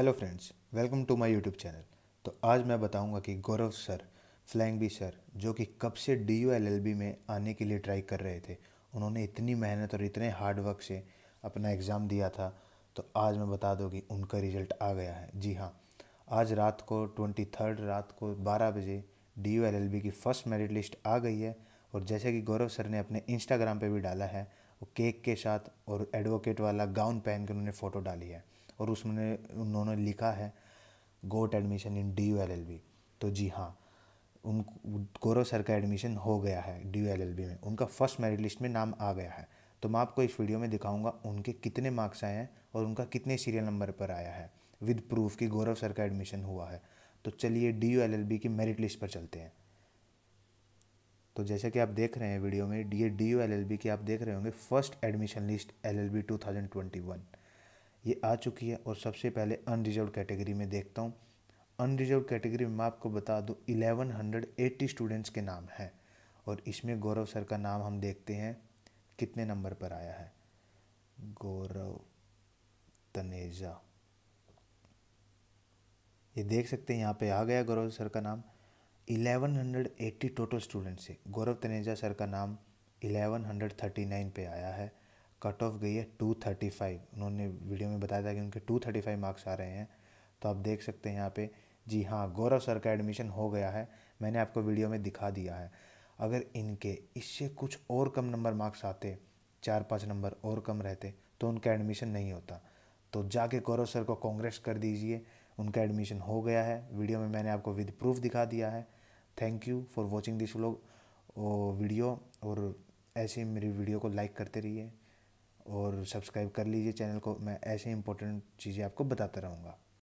hello friends welcome to my YouTube channel तो आज मैं बताऊंगा कि गौरव सर बी सर जो कि कब से D U L L B में आने के लिए ट्राई कर रहे थे उन्होंने इतनी मेहनत और इतने हार्डवर्क से अपना एग्ज़ाम दिया था तो आज मैं बता दूँ कि उनका रिजल्ट आ गया है जी हाँ आज रात को ट्वेंटी थर्ड रात को बारह बजे D U L L B की फ़र्स्ट मेरिट लिस्ट आ गई है और जैसे कि गौरव सर ने अपने इंस्टाग्राम पर भी डाला है वो केक के साथ और एडवोकेट वाला गाउन पहन कर उन्होंने फ़ोटो डाली है और उसमें उन्होंने लिखा है got admission in D U L L B तो जी हाँ उन गौरव सर का एडमिशन हो गया है D U L L B में उनका फर्स्ट मेरिट लिस्ट में नाम आ गया है तो मैं आपको इस वीडियो में दिखाऊंगा उनके कितने मार्क्स आए हैं और उनका कितने सीरियल नंबर पर आया है विद प्रूफ कि गौरव सर का एडमिशन हुआ है तो चलिए D U L L B की मेरिट लिस्ट पर चलते हैं तो जैसे कि आप देख रहे हैं वीडियो में ये D U L L B की आप देख रहे होंगे first admission list L L B two thousand twenty one ये आ चुकी है और सबसे पहले अनरिजर्व कैटेगरी में देखता हूँ अनरिजर्व कैटेगरी में मैं आपको बता दूँ इलेवन हंड्रेड एट्टी स्टूडेंट्स के नाम हैं और इसमें गौरव सर का नाम हम देखते हैं कितने नंबर पर आया है गौरव तनेजा ये देख सकते हैं यहाँ पे आ गया गौरव सर का नाम हंड्रेड एट्टी टोटल स्टूडेंट्स से गौरव तनेजा सर का नाम हंड्रेड थर्टी नाइन पर आया है कट ऑफ गई है टू थर्टी फ़ाइव उन्होंने वीडियो में बताया था कि उनके टू थर्टी फाइव मार्क्स आ रहे हैं तो आप देख सकते हैं यहाँ पे जी हाँ गौरव सर का एडमिशन हो गया है मैंने आपको वीडियो में दिखा दिया है अगर इनके इससे कुछ और कम नंबर मार्क्स आते चार पाँच नंबर और कम रहते तो उनका एडमिशन नहीं होता तो जाके गौरव सर को कांग्रेस कर दीजिए उनका एडमिशन हो गया है वीडियो में मैंने आपको विद प्रूफ दिखा दिया है thank you for watching this vlog video और ऐसे मेरी वीडियो को लाइक करते रहिए और सब्सक्राइब कर लीजिए चैनल को मैं ऐसे इंपॉर्टेंट चीज़ें आपको बताता रहूँगा